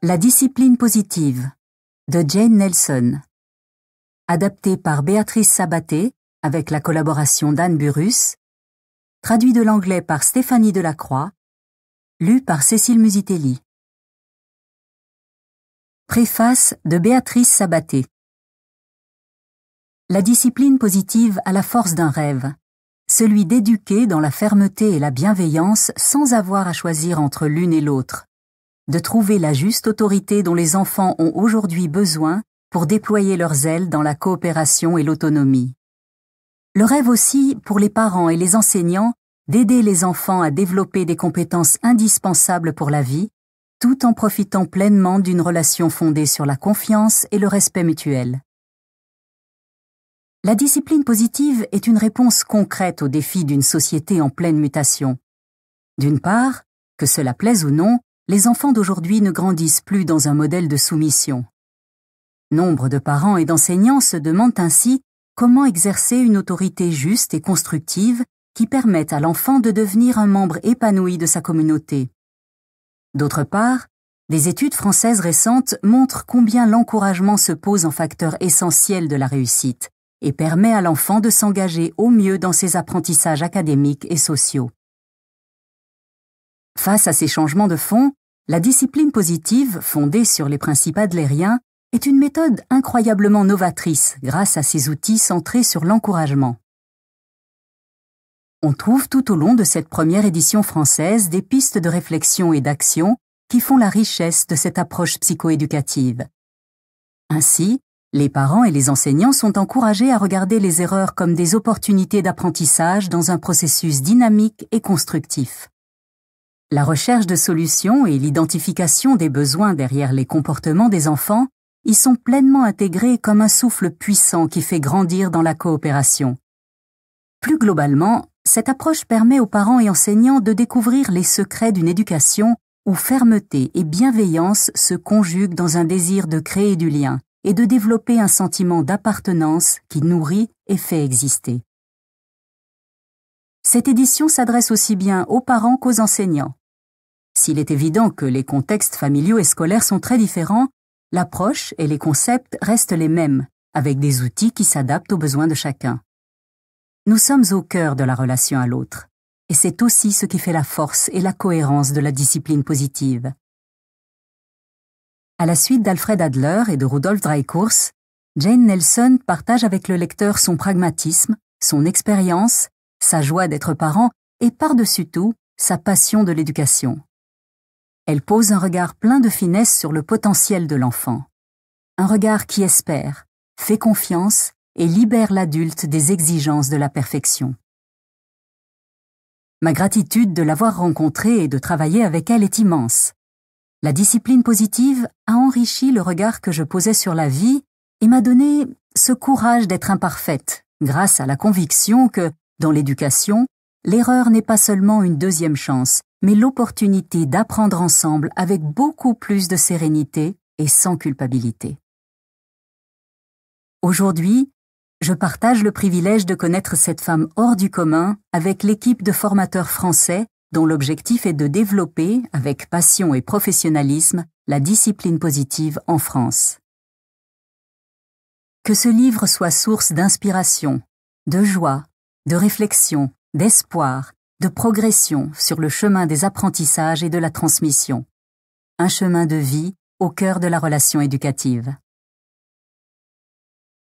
La discipline positive de Jane Nelson adaptée par Béatrice Sabaté avec la collaboration d'Anne Burus Traduit de l'anglais par Stéphanie Delacroix lue par Cécile Musitelli Préface de Béatrice Sabaté La discipline positive a la force d'un rêve, celui d'éduquer dans la fermeté et la bienveillance sans avoir à choisir entre l'une et l'autre de trouver la juste autorité dont les enfants ont aujourd'hui besoin pour déployer leurs ailes dans la coopération et l'autonomie. Le rêve aussi, pour les parents et les enseignants, d'aider les enfants à développer des compétences indispensables pour la vie, tout en profitant pleinement d'une relation fondée sur la confiance et le respect mutuel. La discipline positive est une réponse concrète aux défis d'une société en pleine mutation. D'une part, que cela plaise ou non, les enfants d'aujourd'hui ne grandissent plus dans un modèle de soumission. Nombre de parents et d'enseignants se demandent ainsi comment exercer une autorité juste et constructive qui permette à l'enfant de devenir un membre épanoui de sa communauté. D'autre part, des études françaises récentes montrent combien l'encouragement se pose en facteur essentiel de la réussite et permet à l'enfant de s'engager au mieux dans ses apprentissages académiques et sociaux. Face à ces changements de fond, la discipline positive, fondée sur les principes adlériens, est une méthode incroyablement novatrice grâce à ses outils centrés sur l'encouragement. On trouve tout au long de cette première édition française des pistes de réflexion et d'action qui font la richesse de cette approche psychoéducative. Ainsi, les parents et les enseignants sont encouragés à regarder les erreurs comme des opportunités d'apprentissage dans un processus dynamique et constructif. La recherche de solutions et l'identification des besoins derrière les comportements des enfants y sont pleinement intégrés comme un souffle puissant qui fait grandir dans la coopération. Plus globalement, cette approche permet aux parents et enseignants de découvrir les secrets d'une éducation où fermeté et bienveillance se conjuguent dans un désir de créer du lien et de développer un sentiment d'appartenance qui nourrit et fait exister. Cette édition s'adresse aussi bien aux parents qu'aux enseignants. S'il est évident que les contextes familiaux et scolaires sont très différents, l'approche et les concepts restent les mêmes, avec des outils qui s'adaptent aux besoins de chacun. Nous sommes au cœur de la relation à l'autre, et c'est aussi ce qui fait la force et la cohérence de la discipline positive. À la suite d'Alfred Adler et de Rudolf Dreikurs, Jane Nelson partage avec le lecteur son pragmatisme, son expérience, sa joie d'être parent et par-dessus tout, sa passion de l'éducation. Elle pose un regard plein de finesse sur le potentiel de l'enfant. Un regard qui espère, fait confiance et libère l'adulte des exigences de la perfection. Ma gratitude de l'avoir rencontrée et de travailler avec elle est immense. La discipline positive a enrichi le regard que je posais sur la vie et m'a donné ce courage d'être imparfaite, grâce à la conviction que, dans l'éducation, l'erreur n'est pas seulement une deuxième chance, mais l'opportunité d'apprendre ensemble avec beaucoup plus de sérénité et sans culpabilité. Aujourd'hui, je partage le privilège de connaître cette femme hors du commun avec l'équipe de formateurs français dont l'objectif est de développer, avec passion et professionnalisme, la discipline positive en France. Que ce livre soit source d'inspiration, de joie, de réflexion, d'espoir de progression sur le chemin des apprentissages et de la transmission, un chemin de vie au cœur de la relation éducative.